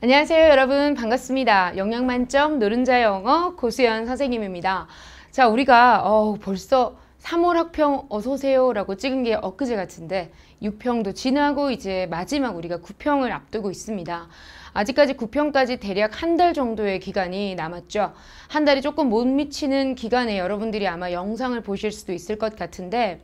안녕하세요 여러분 반갑습니다 영양만점 노른자 영어 고수연 선생님입니다 자 우리가 어, 벌써 3월 학평 어서오세요 라고 찍은 게 엊그제 같은데 6평도 지나고 이제 마지막 우리가 9평을 앞두고 있습니다 아직까지 9평까지 대략 한 달 정도의 기간이 남았죠 한 달이 조금 못 미치는 기간에 여러분들이 아마 영상을 보실 수도 있을 것 같은데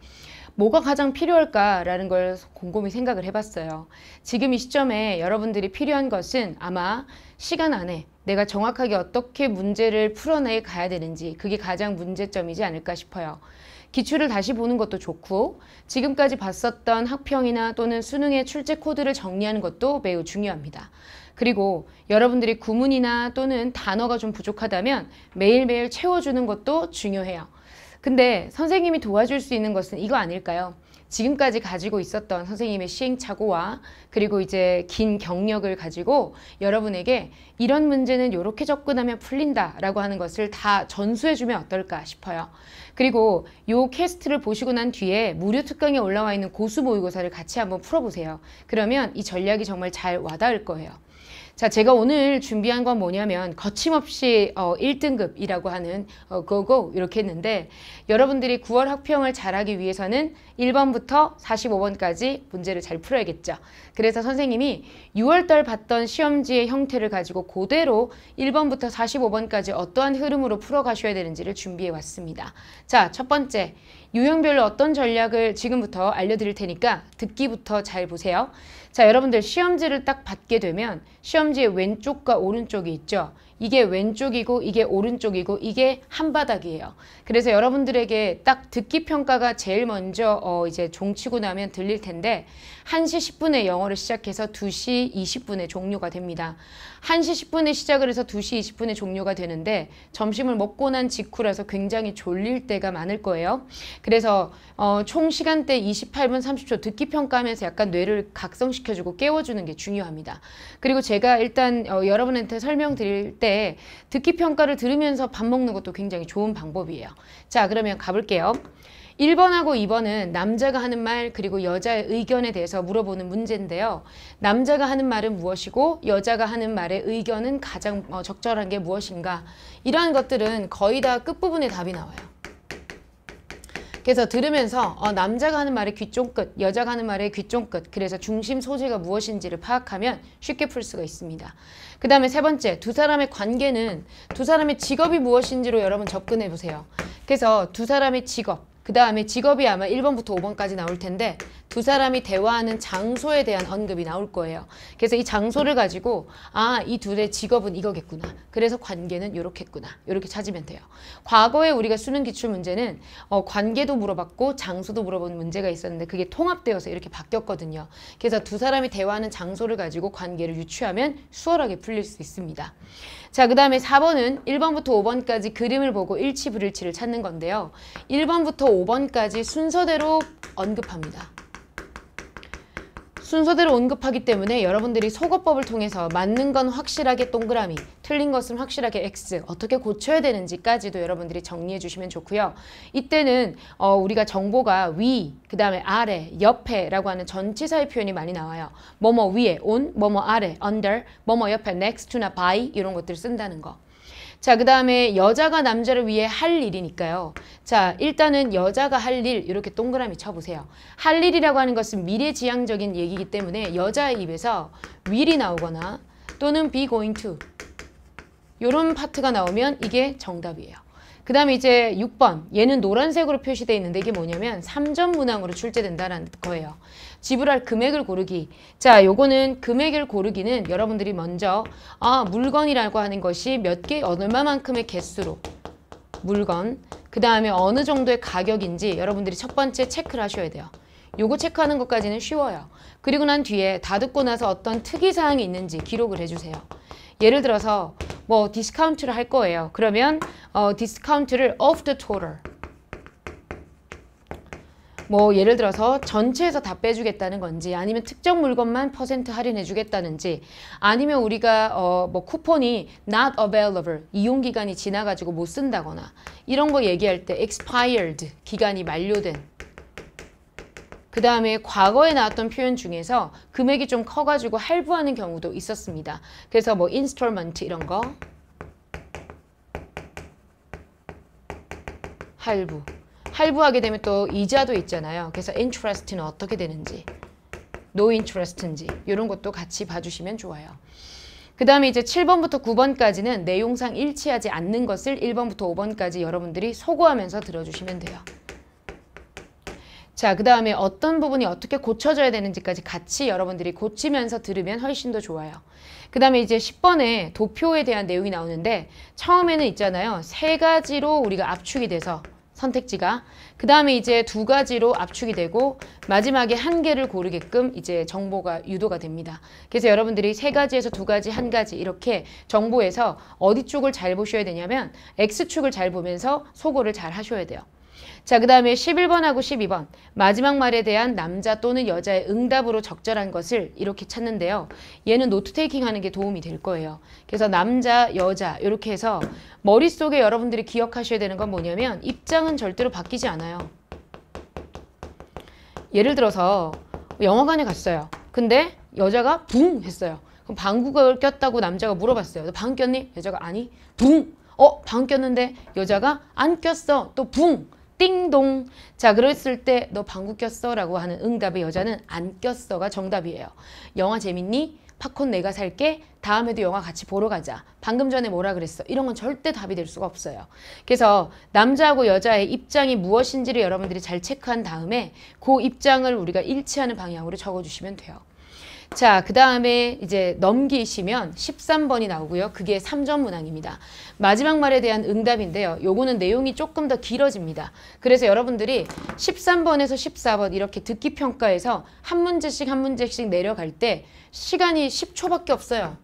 뭐가 가장 필요할까라는 걸 곰곰이 생각을 해봤어요. 지금 이 시점에 여러분들이 필요한 것은 아마 시간 안에 내가 정확하게 어떻게 문제를 풀어내 가야 되는지 그게 가장 문제점이지 않을까 싶어요. 기출을 다시 보는 것도 좋고 지금까지 봤었던 학평이나 또는 수능의 출제 코드를 정리하는 것도 매우 중요합니다. 그리고 여러분들이 구문이나 또는 단어가 좀 부족하다면 매일매일 채워주는 것도 중요해요. 근데 선생님이 도와줄 수 있는 것은 이거 아닐까요? 지금까지 가지고 있었던 선생님의 시행착오와 그리고 이제 긴 경력을 가지고 여러분에게 이런 문제는 이렇게 접근하면 풀린다 라고 하는 것을 다 전수해주면 어떨까 싶어요. 그리고 요 캐스트를 보시고 난 뒤에 무료 특강에 올라와 있는 고수 모의고사를 같이 한번 풀어보세요. 그러면 이 전략이 정말 잘 와닿을 거예요. 자, 제가 오늘 준비한 건 뭐냐면 거침없이 어, 1등급이라고 하는 어, 고고 이렇게 했는데 여러분들이 9월 학평을 잘하기 위해서는 1번부터 45번까지 문제를 잘 풀어야겠죠. 그래서 선생님이 6월달 봤던 시험지의 형태를 가지고 그대로 1번부터 45번까지 어떠한 흐름으로 풀어가셔야 되는지를 준비해 왔습니다. 자, 첫 번째, 유형별로 어떤 전략을 지금부터 알려드릴 테니까 듣기부터 잘 보세요. 자, 여러분들 시험지를 딱 받게 되면 시험지의 왼쪽과 오른쪽이 있죠. 이게 왼쪽이고 이게 오른쪽이고 이게 한바닥이에요. 그래서 여러분들에게 딱 듣기 평가가 제일 먼저 어 이제 종치고 나면 들릴 텐데 1시 10분에 영어를 시작해서 2시 20분에 종료가 됩니다. 1시 10분에 시작을 해서 2시 20분에 종료가 되는데 점심을 먹고 난 직후라서 굉장히 졸릴 때가 많을 거예요. 그래서 어, 총 시간대 28분 30초 듣기 평가하면서 약간 뇌를 각성시켜주고 깨워주는 게 중요합니다. 그리고 제가 일단 어, 여러분한테 설명드릴 때 듣기 평가를 들으면서 밥 먹는 것도 굉장히 좋은 방법이에요. 자 그러면 가볼게요. 1번하고 2번은 남자가 하는 말 그리고 여자의 의견에 대해서 물어보는 문제인데요. 남자가 하는 말은 무엇이고 여자가 하는 말의 의견은 가장 어, 적절한 게 무엇인가 이러한 것들은 거의 다 끝부분에 답이 나와요. 그래서 들으면서 어, 남자가 하는 말의 귀쫑끝, 여자가 하는 말의 귀쫑끝, 그래서 중심 소재가 무엇인지를 파악하면 쉽게 풀 수가 있습니다. 그 다음에 세 번째, 두 사람의 관계는 두 사람의 직업이 무엇인지로 여러분 접근해 보세요. 그래서 두 사람의 직업, 그 다음에 직업이 아마 1번부터 5번까지 나올 텐데 두 사람이 대화하는 장소에 대한 언급이 나올 거예요. 그래서 이 장소를 가지고 아, 이 둘의 직업은 이거겠구나. 그래서 관계는 이렇겠구나이렇게 찾으면 돼요. 과거에 우리가 수능 기출 문제는 어, 관계도 물어봤고 장소도 물어본 문제가 있었는데 그게 통합되어서 이렇게 바뀌었거든요. 그래서 두 사람이 대화하는 장소를 가지고 관계를 유추하면 수월하게 풀릴 수 있습니다. 자, 그 다음에 4번은 1번부터 5번까지 그림을 보고 일치 불일치를 찾는 건데요. 1번부터 5번까지 순서대로 언급합니다. 순서대로 언급하기 때문에 여러분들이 소거법을 통해서 맞는 건 확실하게 동그라미, 틀린 것은 확실하게 X, 어떻게 고쳐야 되는지까지도 여러분들이 정리해 주시면 좋고요. 이때는 어, 우리가 정보가 위, 그 다음에 아래, 옆에 라고 하는 전치사의 표현이 많이 나와요. 뭐뭐 위에 on, 뭐뭐 아래, under, 뭐뭐 옆에 next to나 by 이런 것들을 쓴다는 거. 자, 그 다음에 여자가 남자를 위해 할 일이니까요. 자, 일단은 여자가 할 일, 이렇게 동그라미 쳐보세요. 할 일이라고 하는 것은 미래지향적인 얘기이기 때문에 여자의 입에서 will이 나오거나 또는 be going to 이런 파트가 나오면 이게 정답이에요. 그 다음에 이제 6번 얘는 노란색으로 표시되어 있는데 이게 뭐냐면 3점 문항으로 출제된다는 거예요. 지불할 금액을 고르기. 자, 요거는 금액을 고르기는 여러분들이 먼저 아, 물건이라고 하는 것이 몇 개, 얼마만큼의 개수로 물건, 그 다음에 어느 정도의 가격인지 여러분들이 첫 번째 체크를 하셔야 돼요. 요거 체크하는 것까지는 쉬워요. 그리고 난 뒤에 다 듣고 나서 어떤 특이사항이 있는지 기록을 해주세요. 예를 들어서 뭐 디스카운트를 할 거예요. 그러면 어, 디스카운트를 o f the total 뭐 예를 들어서 전체에서 다 빼주겠다는 건지 아니면 특정 물건만 퍼센트 할인해 주겠다는지 아니면 우리가 어 뭐 쿠폰이 not available 이용 기간이 지나 가지고 못 쓴다거나 이런 거 얘기할 때 expired 기간이 만료된 그 다음에 과거에 나왔던 표현 중에서 금액이 좀 커가지고 할부하는 경우도 있었습니다. 그래서 뭐 인스톨먼트 이런 거 할부 할부하게 되면 또 이자도 있잖아요. 그래서 interest는 어떻게 되는지 no interest인지 이런 것도 같이 봐주시면 좋아요. 그 다음에 이제 7번부터 9번까지는 내용상 일치하지 않는 것을 1번부터 5번까지 여러분들이 소고하면서 들어주시면 돼요. 자, 그 다음에 어떤 부분이 어떻게 고쳐져야 되는지까지 같이 여러분들이 고치면서 들으면 훨씬 더 좋아요. 그 다음에 이제 10번에 도표에 대한 내용이 나오는데 처음에는 있잖아요. 세 가지로 우리가 압축이 돼서 선택지가 그 다음에 이제 두 가지로 압축이 되고 마지막에 한 개를 고르게끔 이제 정보가 유도가 됩니다. 그래서 여러분들이 세 가지에서 두 가지, 한 가지 이렇게 정보에서 어디 쪽을 잘 보셔야 되냐면 X축을 잘 보면서 소거를 잘 하셔야 돼요. 자, 그 다음에 11번하고 12번 마지막 말에 대한 남자 또는 여자의 응답으로 적절한 것을 이렇게 찾는데요. 얘는 노트 테이킹 하는 게 도움이 될 거예요. 그래서 남자, 여자 이렇게 해서 머릿속에 여러분들이 기억하셔야 되는 건 뭐냐면 입장은 절대로 바뀌지 않아요. 예를 들어서 영화관에 갔어요. 근데 여자가 붕 했어요. 그럼 방구가 꼈다고 남자가 물어봤어요. 너방 꼈니? 여자가 아니. 붕! 어? 방 꼈는데 여자가 안 꼈어. 또 붕! 띵동 자 그랬을 때 너 방구 꼈어? 라고 하는 응답의 여자는 안 꼈어가 정답이에요 영화 재밌니? 팝콘 내가 살게 다음에도 영화 같이 보러 가자 방금 전에 뭐라 그랬어 이런 건 절대 답이 될 수가 없어요 그래서 남자하고 여자의 입장이 무엇인지를 여러분들이 잘 체크한 다음에 그 입장을 우리가 일치하는 방향으로 적어주시면 돼요 자, 그 다음에 이제 넘기시면 13번이 나오고요. 그게 3점 문항입니다. 마지막 말에 대한 응답인데요. 요거는 내용이 조금 더 길어집니다. 그래서 여러분들이 13번에서 14번 이렇게 듣기 평가에서 한 문제씩 한 문제씩 내려갈 때 시간이 10초밖에 없어요.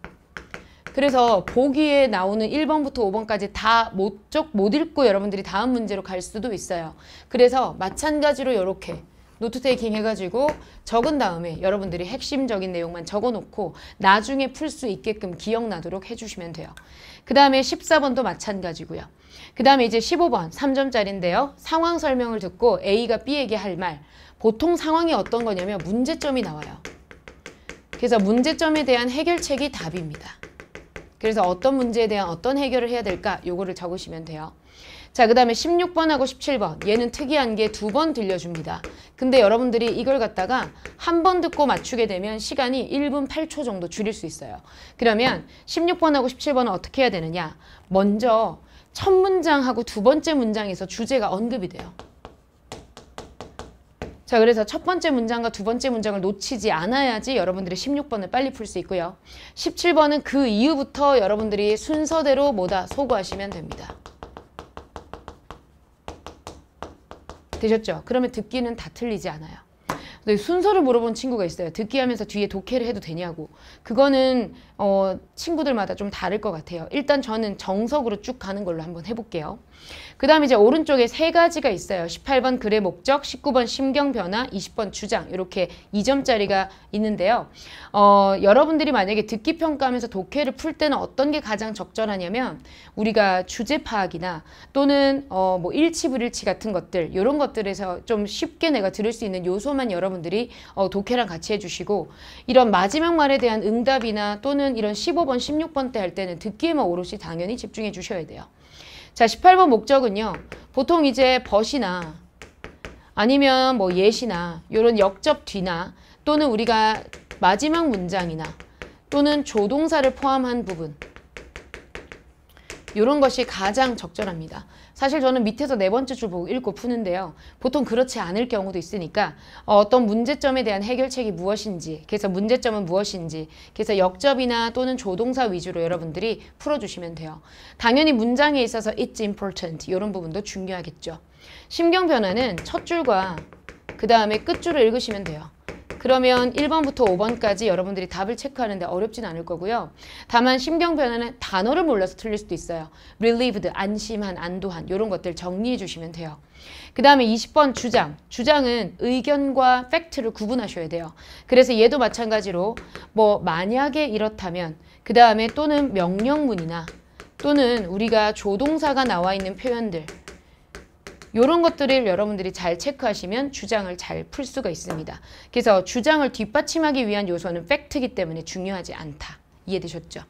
그래서 보기에 나오는 1번부터 5번까지 다 못 쪽 못 읽고 여러분들이 다음 문제로 갈 수도 있어요. 그래서 마찬가지로 이렇게 노트 테이킹 해가지고 적은 다음에 여러분들이 핵심적인 내용만 적어놓고 나중에 풀 수 있게끔 기억나도록 해주시면 돼요. 그 다음에 14번도 마찬가지고요. 그 다음에 이제 15번 3점짜리인데요. 상황 설명을 듣고 A가 B에게 할 말. 보통 상황이 어떤 거냐면 문제점이 나와요. 그래서 문제점에 대한 해결책이 답입니다. 그래서 어떤 문제에 대한 어떤 해결을 해야 될까 요거를 적으시면 돼요. 자, 그 다음에 16번하고 17번. 얘는 특이한 게 두 번 들려줍니다. 근데 여러분들이 이걸 갖다가 한 번 듣고 맞추게 되면 시간이 1분 8초 정도 줄일 수 있어요. 그러면 16번하고 17번은 어떻게 해야 되느냐. 먼저 첫 문장하고 두 번째 문장에서 주제가 언급이 돼요. 자 그래서 첫 번째 문장과 두 번째 문장을 놓치지 않아야지 여러분들이 16번을 빨리 풀 수 있고요. 17번은 그 이후부터 여러분들이 순서대로 뭐다 소구하시면 됩니다. 되셨죠? 그러면 듣기는 다 틀리지 않아요. 순서를 물어본 친구가 있어요. 듣기 하면서 뒤에 독해를 해도 되냐고. 그거는 어, 친구들마다 좀 다를 것 같아요. 일단 저는 정석으로 쭉 가는 걸로 한번 해볼게요. 그 다음에 이제 오른쪽에 세 가지가 있어요. 18번 글의 목적, 19번 심경 변화, 20번 주장 이렇게 2점짜리가 있는데요. 어, 여러분들이 만약에 듣기 평가하면서 독해를 풀 때는 어떤 게 가장 적절하냐면 우리가 주제 파악이나 또는 어, 뭐 일치 불일치 같은 것들 이런 것들에서 좀 쉽게 내가 들을 수 있는 요소만 여러 여러분들이 어, 독해랑 같이 해주시고 이런 마지막 말에 대한 응답이나 또는 이런 15번, 16번 때 할 때는 듣기에만 오롯이 당연히 집중해 주셔야 돼요. 자, 18번 목적은요. 보통 이제 벗이나 아니면 뭐 예시나 이런 역접 뒤나 또는 우리가 마지막 문장이나 또는 조동사를 포함한 부분 이런 것이 가장 적절합니다. 사실 저는 밑에서 네 번째 줄 보고 읽고 푸는데요. 보통 그렇지 않을 경우도 있으니까 어, 어떤 문제점에 대한 해결책이 무엇인지 그래서 문제점은 무엇인지 그래서 역접이나 또는 조동사 위주로 여러분들이 풀어주시면 돼요. 당연히 문장에 있어서 it's important 이런 부분도 중요하겠죠. 심경 변화는 첫 줄과 그 다음에 끝줄을 읽으시면 돼요. 그러면 1번부터 5번까지 여러분들이 답을 체크하는데 어렵진 않을 거고요. 다만 심경 변화는 단어를 몰라서 틀릴 수도 있어요. relieved, 안심한, 안도한 이런 것들 정리해 주시면 돼요. 그 다음에 20번 주장. 주장은 의견과 팩트를 구분하셔야 돼요. 그래서 얘도 마찬가지로 뭐 만약에 이렇다면 그 다음에 또는 명령문이나 또는 우리가 조동사가 나와 있는 표현들 이런 것들을 여러분들이 잘 체크하시면 주장을 잘 풀 수가 있습니다. 그래서 주장을 뒷받침하기 위한 요소는 팩트이기 때문에 중요하지 않다. 이해되셨죠?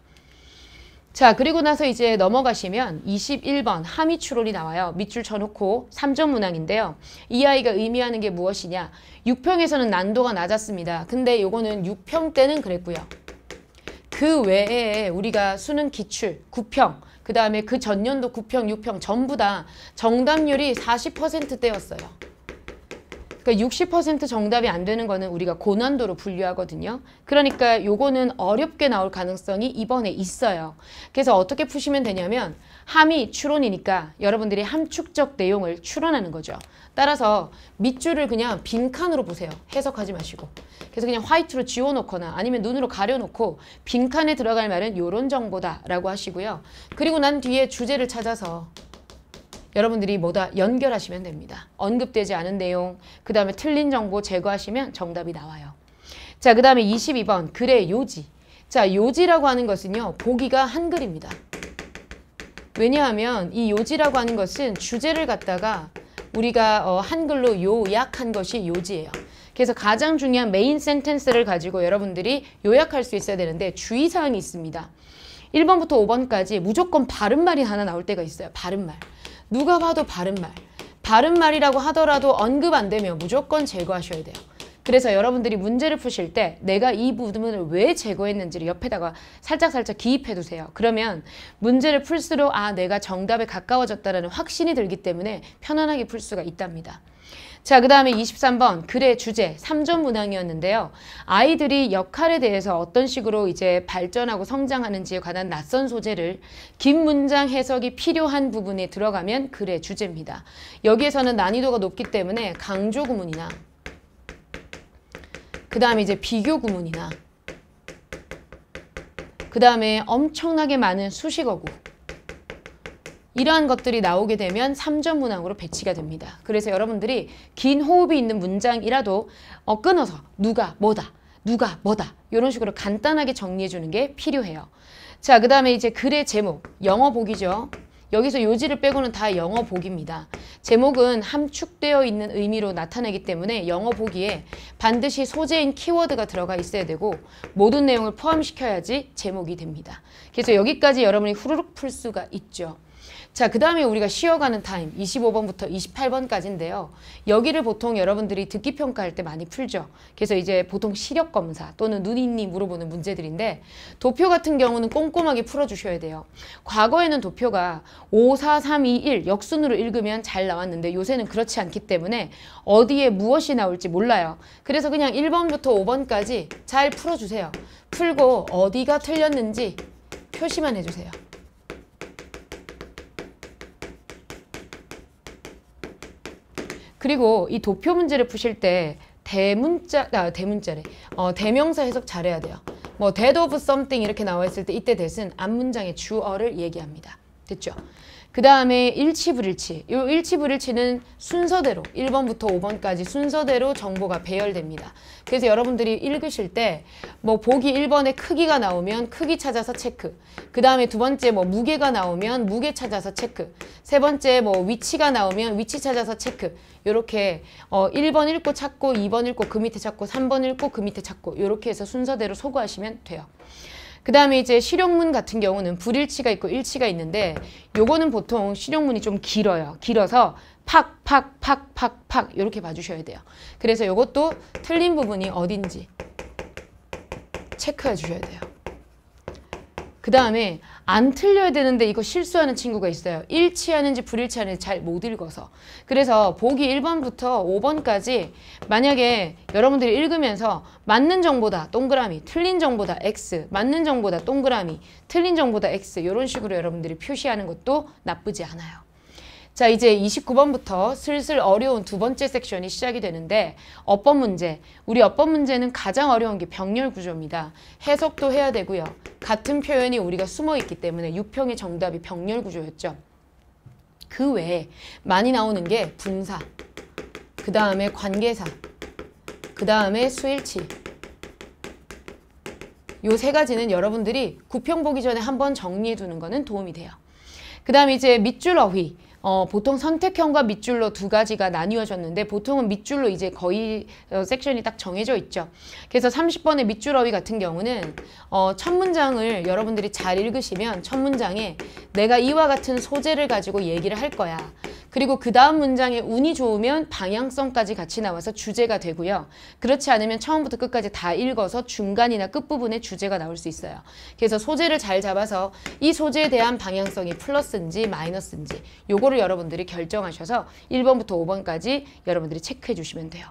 자 그리고 나서 이제 넘어가시면 21번 하미 추론이 나와요. 밑줄 쳐놓고 3점 문항인데요. 이 아이가 의미하는 게 무엇이냐 6평에서는 난도가 낮았습니다. 근데 요거는 6평 때는 그랬고요. 그 외에 우리가 수능 기출 9평 그 다음에 그 전년도 9평, 6평 전부 다 정답률이 40%대였어요. 그러니까 60% 정답이 안 되는 거는 우리가 고난도로 분류하거든요. 그러니까 요거는 어렵게 나올 가능성이 이번에 있어요. 그래서 어떻게 푸시면 되냐면 함이 추론이니까 여러분들이 함축적 내용을 추론하는 거죠. 따라서 밑줄을 그냥 빈칸으로 보세요. 해석하지 마시고. 그래서 그냥 화이트로 지워놓거나 아니면 눈으로 가려놓고 빈칸에 들어갈 말은 이런 정보다라고 하시고요. 그리고 난 뒤에 주제를 찾아서 여러분들이 뭐다 연결하시면 됩니다. 언급되지 않은 내용, 그 다음에 틀린 정보 제거하시면 정답이 나와요. 자, 그 다음에 22번 글의 요지. 자, 요지라고 하는 것은요. 보기가 한글입니다. 왜냐하면 이 요지라고 하는 것은 주제를 갖다가 우리가 어, 한글로 요약한 것이 요지예요. 그래서 가장 중요한 메인 센텐스를 가지고 여러분들이 요약할 수 있어야 되는데 주의사항이 있습니다. 1번부터 5번까지 무조건 바른말이 하나 나올 때가 있어요. 바른말. 누가 봐도 바른말. 바른말이라고 하더라도 언급 안 되면 무조건 제거하셔야 돼요. 그래서 여러분들이 문제를 푸실 때 내가 이 부분을 왜 제거했는지를 옆에다가 살짝살짝 기입해 두세요. 그러면 문제를 풀수록 아 내가 정답에 가까워졌다는 확신이 들기 때문에 편안하게 풀 수가 있답니다. 자, 그 다음에 23번 글의 주제 3점 문항이었는데요. 아이들이 역할에 대해서 어떤 식으로 이제 발전하고 성장하는지에 관한 낯선 소재를 긴 문장 해석이 필요한 부분에 들어가면 글의 주제입니다. 여기에서는 난이도가 높기 때문에 강조 구문이나 그 다음에 이제 비교 구문이나 그 다음에 엄청나게 많은 수식어구 이러한 것들이 나오게 되면 3점 문항으로 배치가 됩니다. 그래서 여러분들이 긴 호흡이 있는 문장이라도 어, 끊어서 누가 뭐다 누가 뭐다 이런 식으로 간단하게 정리해 주는 게 필요해요. 자, 그 다음에 이제 글의 제목, 영어 보기죠. 여기서 요지를 빼고는 다 영어 보기입니다. 제목은 함축되어 있는 의미로 나타내기 때문에 영어 보기에 반드시 소재인 키워드가 들어가 있어야 되고 모든 내용을 포함시켜야지 제목이 됩니다. 그래서 여기까지 여러분이 후루룩 풀 수가 있죠. 자, 그 다음에 우리가 쉬어가는 타임 25번부터 28번까지인데요. 여기를 보통 여러분들이 듣기 평가할 때 많이 풀죠. 그래서 이제 보통 시력 검사 또는 눈 있니 물어보는 문제들인데 도표 같은 경우는 꼼꼼하게 풀어주셔야 돼요. 과거에는 도표가 5, 4, 3, 2, 1 역순으로 읽으면 잘 나왔는데 요새는 그렇지 않기 때문에 어디에 무엇이 나올지 몰라요. 그래서 그냥 1번부터 5번까지 잘 풀어주세요. 풀고 어디가 틀렸는지 표시만 해주세요. 그리고 이 도표 문제를 푸실 때 대문자, 아, 대문자래. 어, 대명사 해석 잘해야 돼요. 뭐, dead of something 이렇게 나와 있을 때 이때 대신 앞문장의 주어를 얘기합니다. 됐죠? 그 다음에 일치불일치 이 일치불일치는 순서대로 1번부터 5번까지 순서대로 정보가 배열됩니다. 그래서 여러분들이 읽으실 때 뭐 보기 1번에 크기가 나오면 크기 찾아서 체크 그 다음에 두 번째 뭐 무게가 나오면 무게 찾아서 체크 세 번째 뭐 위치가 나오면 위치 찾아서 체크 이렇게 어 1번 읽고 찾고 2번 읽고 그 밑에 찾고 3번 읽고 그 밑에 찾고 이렇게 해서 순서대로 소거하시면 돼요. 그 다음에 이제 실용문 같은 경우는 불일치가 있고 일치가 있는데 요거는 보통 실용문이 좀 길어요. 길어서 팍, 팍, 팍, 팍, 팍 이렇게 봐주셔야 돼요. 그래서 요것도 틀린 부분이 어딘지 체크해 주셔야 돼요. 그 다음에 안 틀려야 되는데 이거 실수하는 친구가 있어요. 일치하는지 불일치하는지 잘 못 읽어서. 그래서 보기 1번부터 5번까지 만약에 여러분들이 읽으면서 맞는 정보다 동그라미, 틀린 정보다 X, 맞는 정보다 동그라미, 틀린 정보다 X 이런 식으로 여러분들이 표시하는 것도 나쁘지 않아요. 자 이제 29번부터 슬슬 어려운 두 번째 섹션이 시작이 되는데 어법 문제 우리 어법 문제는 가장 어려운 게 병렬 구조입니다. 해석도 해야 되고요. 같은 표현이 우리가 숨어 있기 때문에 6평의 정답이 병렬 구조였죠. 그 외에 많이 나오는 게 분사, 그 다음에 관계사, 그 다음에 수일치, 요 세 가지는 여러분들이 구평 보기 전에 한번 정리해 두는 것은 도움이 돼요. 그 다음에 이제 밑줄 어휘. 어, 보통 선택형과 밑줄로 두 가지가 나뉘어졌는데 보통은 밑줄로 이제 거의 어, 섹션이 딱 정해져 있죠. 그래서 30번의 밑줄어휘 같은 경우는 어, 첫 문장을 여러분들이 잘 읽으시면 첫 문장에 내가 이와 같은 소재를 가지고 얘기를 할 거야. 그리고 그 다음 문장에 운이 좋으면 방향성까지 같이 나와서 주제가 되고요. 그렇지 않으면 처음부터 끝까지 다 읽어서 중간이나 끝부분에 주제가 나올 수 있어요. 그래서 소재를 잘 잡아서 이 소재에 대한 방향성이 플러스인지 마이너스인지 요거를 여러분들이 결정하셔서 1번부터 5번까지 여러분들이 체크해 주시면 돼요.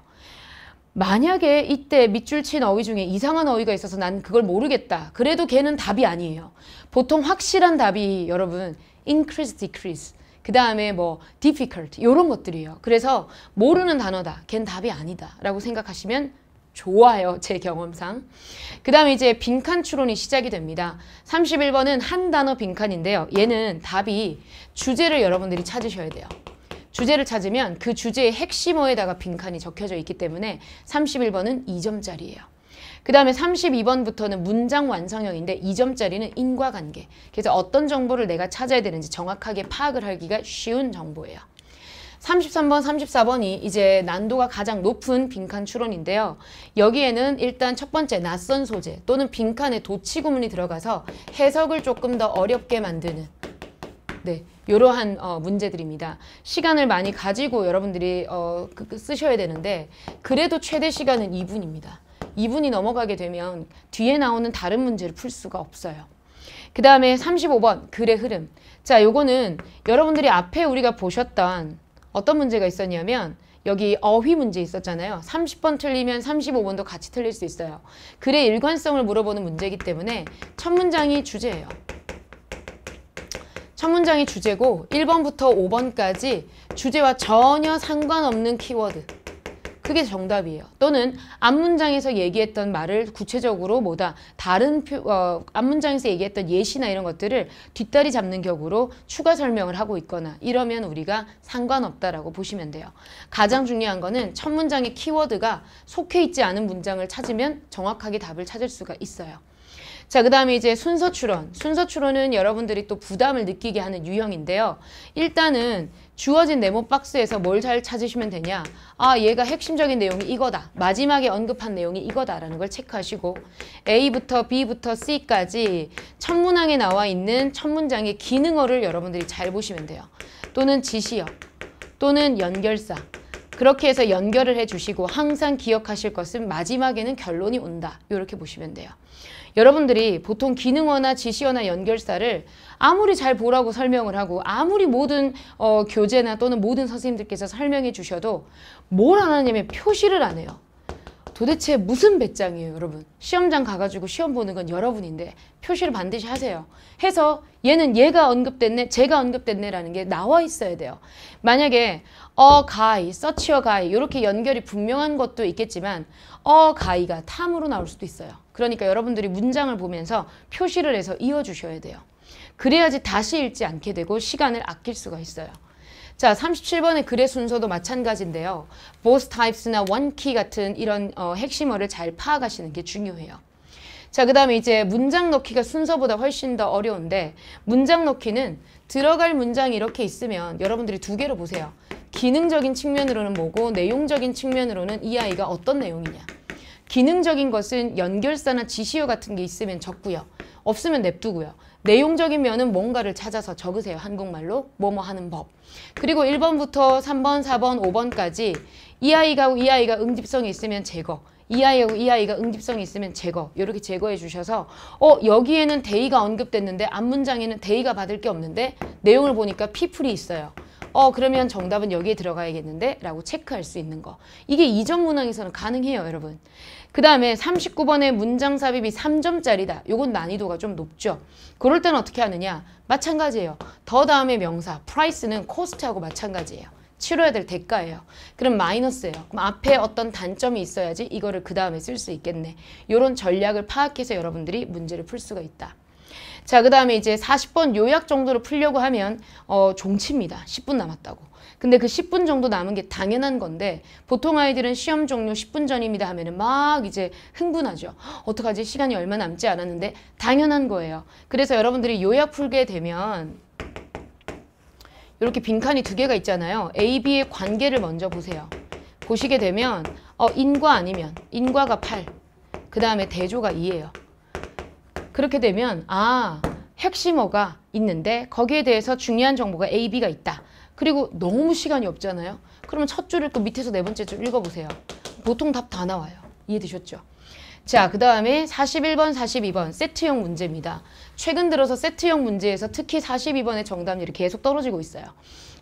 만약에 이때 밑줄 친 어휘 중에 이상한 어휘가 있어서 난 그걸 모르겠다. 그래도 걔는 답이 아니에요. 보통 확실한 답이 여러분 increase, decrease 그 다음에 뭐 difficult 이런 것들이에요. 그래서 모르는 단어다. 걘 답이 아니다. 라고 생각하시면 좋아요. 제 경험상. 그 다음에 이제 빈칸 추론이 시작이 됩니다. 31번은 한 단어 빈칸인데요. 얘는 답이 주제를 여러분들이 찾으셔야 돼요. 주제를 찾으면 그 주제의 핵심어에다가 빈칸이 적혀져 있기 때문에 31번은 2점짜리예요. 그 다음에 32번부터는 문장 완성형인데 2점짜리는 인과관계. 그래서 어떤 정보를 내가 찾아야 되는지 정확하게 파악을 하기가 쉬운 정보예요. 33번, 34번이 이제 난도가 가장 높은 빈칸 추론인데요. 여기에는 일단 첫 번째 낯선 소재 또는 빈칸에 도치구문이 들어가서 해석을 조금 더 어렵게 만드는 네, 이러한 어, 문제들입니다. 시간을 많이 가지고 여러분들이 어, 그, 그 쓰셔야 되는데 그래도 최대 시간은 2분입니다. 2분이 넘어가게 되면 뒤에 나오는 다른 문제를 풀 수가 없어요. 그 다음에 35번 글의 흐름 자 요거는 여러분들이 앞에 우리가 보셨던 어떤 문제가 있었냐면 여기 어휘 문제 있었잖아요. 30번 틀리면 35번도 같이 틀릴 수 있어요. 글의 일관성을 물어보는 문제이기 때문에 첫 문장이 주제예요. 첫 문장이 주제고 1번부터 5번까지 주제와 전혀 상관없는 키워드 그게 정답이에요. 또는 앞문장에서 얘기했던 말을 구체적으로 뭐다 다른 표, 어, 앞문장에서 얘기했던 예시나 이런 것들을 뒷다리 잡는 격으로 추가 설명을 하고 있거나 이러면 우리가 상관없다라고 보시면 돼요. 가장 중요한 거는 첫 문장의 키워드가 속해 있지 않은 문장을 찾으면 정확하게 답을 찾을 수가 있어요. 자, 그 다음에 이제 순서 추론. 순서 추론은 여러분들이 또 부담을 느끼게 하는 유형인데요. 일단은 주어진 네모 박스에서 뭘 잘 찾으시면 되냐 아 얘가 핵심적인 내용이 이거다 마지막에 언급한 내용이 이거다라는 걸 체크하시고 A부터 B부터 C까지 첫 문항에 나와 있는 첫 문장의 기능어를 여러분들이 잘 보시면 돼요 또는 지시어 또는 연결사 그렇게 해서 연결을 해주시고 항상 기억하실 것은 마지막에는 결론이 온다. 이렇게 보시면 돼요. 여러분들이 보통 기능어나 지시어나 연결사를 아무리 잘 보라고 설명을 하고 아무리 모든 어, 교재나 또는 모든 선생님들께서 설명해 주셔도 뭘 안 하냐면 표시를 안 해요. 도대체 무슨 배짱이에요 여러분 시험장 가가지고 시험 보는 건 여러분인데 표시를 반드시 하세요 해서 얘는 얘가 언급됐네 제가 언급됐네 라는 게 나와 있어야 돼요 만약에 어 가이, 서치어 가이 이렇게 연결이 분명한 것도 있겠지만 어 가이가 탐으로 나올 수도 있어요. 그러니까 여러분들이 문장을 보면서 표시를 해서 이어주셔야 돼요. 그래야지 다시 읽지 않게 되고 시간을 아낄 수가 있어요. 자, 37번의 글의 순서도 마찬가지인데요. both types나 one key 같은 이런 어, 핵심어를 잘 파악하시는 게 중요해요. 자, 그 다음에 이제 문장 넣기가 순서보다 훨씬 더 어려운데 문장 넣기는 들어갈 문장이 이렇게 있으면 여러분들이 두 개로 보세요. 기능적인 측면으로는 뭐고 내용적인 측면으로는 이 아이가 어떤 내용이냐. 기능적인 것은 연결사나 지시어 같은 게 있으면 적고요. 없으면 냅두고요. 내용적인 면은 뭔가를 찾아서 적으세요. 한국말로 뭐뭐 하는 법. 그리고 1번부터 3번, 4번, 5번까지 이 아이가 이 아이가 응집성이 있으면 제거. 이 아이하고 이 아이가 응집성이 있으면 제거 이렇게 제거해 주셔서 어 여기에는 대의가 언급됐는데 앞문장에는 대의가 받을 게 없는데 내용을 보니까 피플이 있어요. 어 그러면 정답은 여기에 들어가야겠는데 라고 체크할 수 있는 거 이게 이전 문항에서는 가능해요 여러분 그 다음에 39번의 문장 삽입이 3점짜리다 요건 난이도가 좀 높죠 그럴 땐 어떻게 하느냐 마찬가지예요 더 다음에 명사 프라이스는 코스트하고 마찬가지예요 치러야 될 대가예요. 그럼 마이너스예요. 그럼 앞에 어떤 단점이 있어야지 이거를 그 다음에 쓸 수 있겠네. 이런 전략을 파악해서 여러분들이 문제를 풀 수가 있다. 자, 그 다음에 이제 40번 요약 정도로 풀려고 하면 어, 종치입니다 10분 남았다고. 근데 그 10분 정도 남은 게 당연한 건데 보통 아이들은 시험 종료 10분 전입니다 하면은 막 이제 흥분하죠. 어떡하지? 시간이 얼마 남지 않았는데 당연한 거예요. 그래서 여러분들이 요약 풀게 되면 이렇게 빈칸이 두 개가 있잖아요. A, B의 관계를 먼저 보세요. 보시게 되면 어, 인과 아니면 인과가 8, 그 다음에 대조가 2예요. 그렇게 되면 아 핵심어가 있는데 거기에 대해서 중요한 정보가 A, B가 있다. 그리고 너무 시간이 없잖아요. 그러면 첫 줄을 또 밑에서 네 번째 줄 읽어보세요. 보통 답 다 나와요. 이해되셨죠? 자, 그 다음에 41번, 42번 세트형 문제입니다. 최근 들어서 세트형 문제에서 특히 42번의 정답률이 계속 떨어지고 있어요.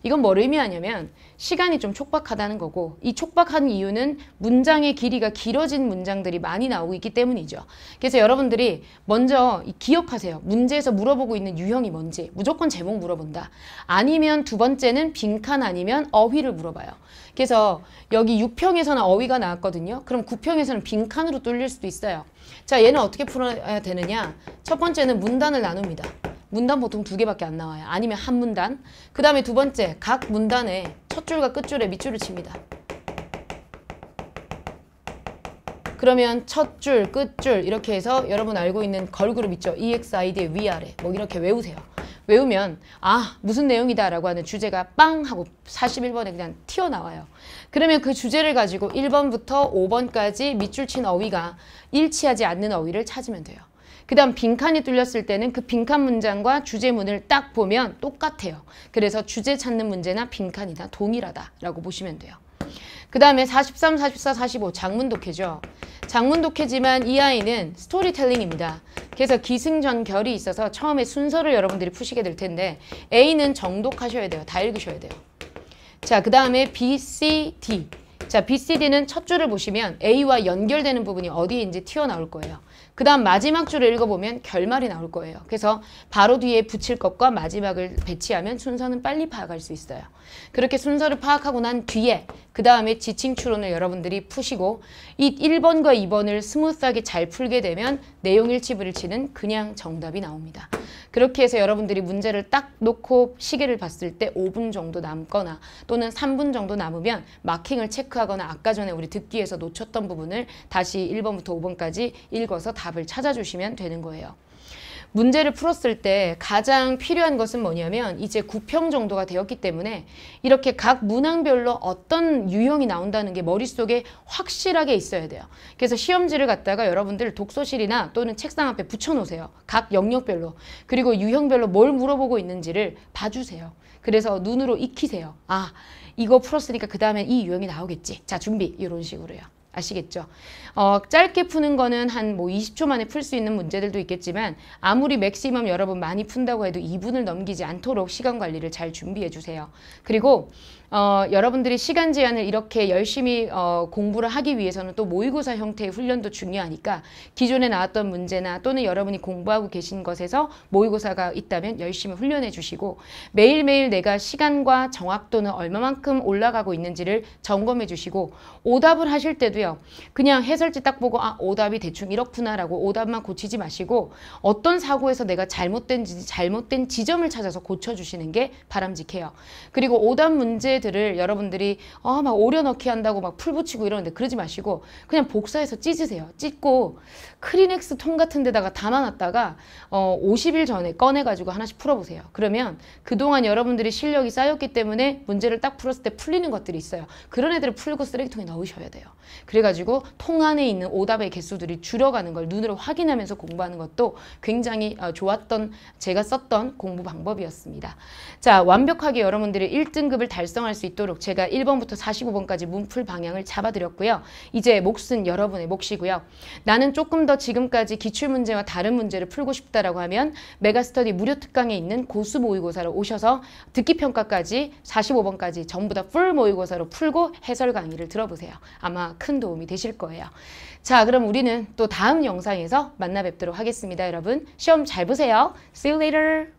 이건 뭘 의미하냐면 시간이 좀 촉박하다는 거고 이 촉박한 이유는 문장의 길이가 길어진 문장들이 많이 나오고 있기 때문이죠. 그래서 여러분들이 먼저 기억하세요. 문제에서 물어보고 있는 유형이 뭔지 무조건 제목 물어본다. 아니면 두 번째는 빈칸 아니면 어휘를 물어봐요. 그래서 여기 6평에서는 어휘가 나왔거든요. 그럼 9평에서는 빈칸으로 뚫릴 수도 있어요. 자 얘는 어떻게 풀어야 되느냐 첫 번째는 문단을 나눕니다. 문단 보통 두 개밖에 안 나와요. 아니면 한 문단. 그 다음에 두 번째, 각 문단에 첫 줄과 끝줄에 밑줄을 칩니다. 그러면 첫 줄, 끝줄 이렇게 해서 여러분 알고 있는 걸그룹 있죠? EXID의 위아래 뭐 이렇게 외우세요. 외우면 아 무슨 내용이다 라고 하는 주제가 빵 하고 41번에 그냥 튀어나와요. 그러면 그 주제를 가지고 1번부터 5번까지 밑줄 친 어휘가 일치하지 않는 어휘를 찾으면 돼요. 그 다음 빈칸이 뚫렸을 때는 그 빈칸 문장과 주제 문을 딱 보면 똑같아요. 그래서 주제 찾는 문제나 빈칸이나 동일하다라고 보시면 돼요. 그 다음에 43, 44, 45 장문 독해죠. 장문 독해지만 이 아이는 스토리텔링입니다. 그래서 기승전결이 있어서 처음에 순서를 여러분들이 푸시게 될 텐데 A는 정독하셔야 돼요. 다 읽으셔야 돼요. 자, 그 다음에 B, C, D. 자, B, C, D는 첫 줄을 보시면 A와 연결되는 부분이 어디인지 튀어나올 거예요. 그 다음 마지막 줄을 읽어보면 결말이 나올 거예요. 그래서 바로 뒤에 붙일 것과 마지막을 배치하면 순서는 빨리 파악할 수 있어요. 그렇게 순서를 파악하고 난 뒤에 그 다음에 지칭 추론을 여러분들이 푸시고 이 1번과 2번을 스무스하게 잘 풀게 되면 내용 일치불일치는 그냥 정답이 나옵니다. 그렇게 해서 여러분들이 문제를 딱 놓고 시계를 봤을 때 5분 정도 남거나 또는 3분 정도 남으면 마킹을 체크하거나 아까 전에 우리 듣기에서 놓쳤던 부분을 다시 1번부터 5번까지 읽어서 다 답을 찾아주시면 되는 거예요. 문제를 풀었을 때 가장 필요한 것은 뭐냐면 이제 9평 정도가 되었기 때문에 이렇게 각 문항별로 어떤 유형이 나온다는 게 머릿속에 확실하게 있어야 돼요. 그래서 시험지를 갖다가 여러분들 독서실이나 또는 책상 앞에 붙여놓으세요. 각 영역별로. 그리고 유형별로 뭘 물어보고 있는지를 봐주세요. 그래서 눈으로 익히세요. 아, 이거 풀었으니까 그 다음에 이 유형이 나오겠지. 자, 준비. 이런 식으로요. 아시겠죠? 어, 짧게 푸는 거는 한 뭐 20초 만에 풀 수 있는 문제들도 있겠지만 아무리 맥시멈 여러분 많이 푼다고 해도 2분을 넘기지 않도록 시간 관리를 잘 준비해 주세요. 그리고 어, 여러분들이 시간 제한을 이렇게 열심히 어, 공부를 하기 위해서는 또 모의고사 형태의 훈련도 중요하니까 기존에 나왔던 문제나 또는 여러분이 공부하고 계신 것에서 모의고사가 있다면 열심히 훈련해 주시고 매일매일 내가 시간과 정확도는 얼마만큼 올라가고 있는지를 점검해 주시고 오답을 하실 때도요. 하세요. 그냥 해설지 딱 보고 아 오답이 대충 이렇구나라고 오답만 고치지 마시고 어떤 사고에서 내가 잘못된 잘못된 지점을 찾아서 고쳐주시는 게 바람직해요. 그리고 오답 문제들을 여러분들이 아막 오려넣기 한다고 막 풀 붙이고 이러는데 그러지 마시고 그냥 복사해서 찢으세요. 찢고 크리넥스 통 같은 데다가 담아놨다가 어 50일 전에 꺼내가지고 하나씩 풀어보세요. 그러면 그동안 여러분들이 실력이 쌓였기 때문에 문제를 딱 풀었을 때 풀리는 것들이 있어요. 그런 애들을 풀고 쓰레기통에 넣으셔야 돼요. 그래가지고 통 안에 있는 오답의 개수들이 줄어가는걸 눈으로 확인하면서 공부하는 것도 굉장히 어, 좋았던 제가 썼던 공부 방법이었습니다. 자 완벽하게 여러분들이 1등급을 달성할 수 있도록 제가 1번부터 45번까지 문풀 방향을 잡아드렸고요. 이제 몫은 여러분의 몫이고요. 나는 조금 더 지금까지 기출문제와 다른 문제를 풀고 싶다라고 하면 메가스터디 무료 특강에 있는 고수 모의고사로 오셔서 듣기평가까지 45번까지 전부 다 풀 모의고사로 풀고 해설 강의를 들어보세요. 아마 큰큰 도움이 되실 거예요. 자, 그럼 우리는 또 다음 영상에서 만나 뵙도록 하겠습니다, 여러분. 시험 잘 보세요. See you later.